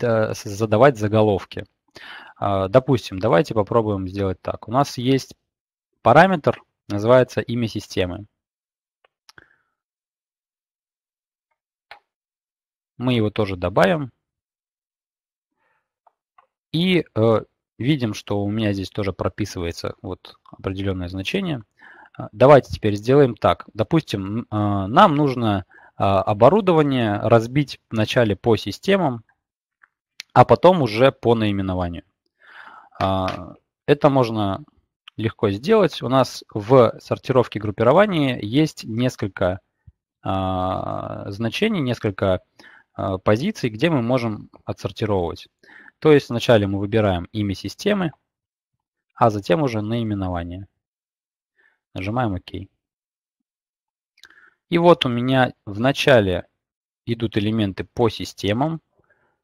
задавать заголовки. А, допустим, давайте попробуем сделать так. У нас есть параметр, называется имя системы. Мы его тоже добавим. И э, видим, что у меня здесь тоже прописывается вот определенное значение. А, давайте теперь сделаем так. Допустим, э, нам нужно э, оборудование разбить вначале по системам, а потом уже по наименованию. А, это можно легко сделать. У нас в сортировке группирования есть несколько а, значений, несколько а, позиций, где мы можем отсортировать. То есть вначале мы выбираем имя системы, а затем уже наименование. Нажимаем ОК. И вот у меня в начале идут элементы по системам,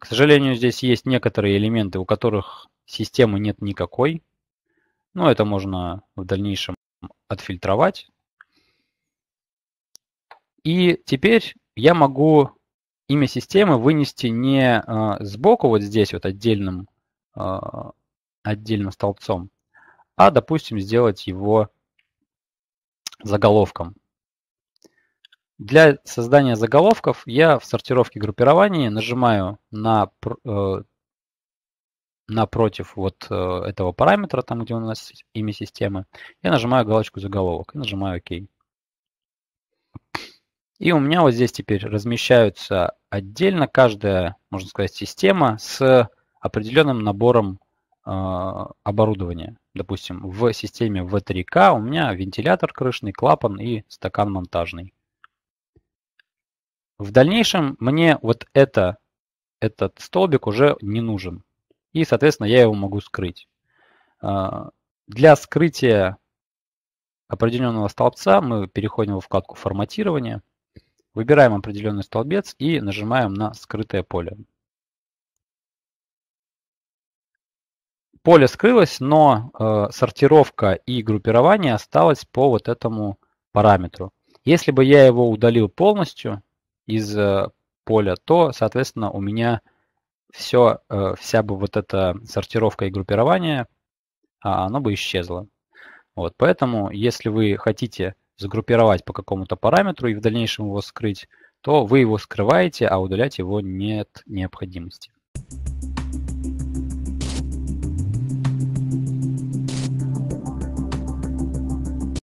к сожалению, здесь есть некоторые элементы, у которых системы нет никакой. Но это можно в дальнейшем отфильтровать. И теперь я могу имя системы вынести не а, сбоку, вот здесь вот отдельным, а, отдельным столбцом, а, допустим, сделать его заголовком. Для создания заголовков я в сортировке группирования нажимаю на э, напротив вот э, этого параметра, там где у нас имя системы, я нажимаю галочку заголовок и нажимаю ОК. И у меня вот здесь теперь размещаются отдельно каждая, можно сказать, система с определенным набором э, оборудования. Допустим, в системе V3К у меня вентилятор крышный, клапан и стакан монтажный. В дальнейшем мне вот это, этот столбик уже не нужен. И, соответственно, я его могу скрыть. А, для скрытия определенного столбца мы переходим во вкладку «Форматирование», выбираем определенный столбец и нажимаем на «Скрытое поле». Поле скрылось, но э, сортировка и группирование осталось по вот этому параметру. Если бы я его удалил полностью, из э, поля, то, соответственно, у меня все, э, вся бы вот эта сортировка и группирование, а, оно бы исчезло. Вот, поэтому, если вы хотите сгруппировать по какому-то параметру и в дальнейшем его скрыть, то вы его скрываете, а удалять его нет необходимости.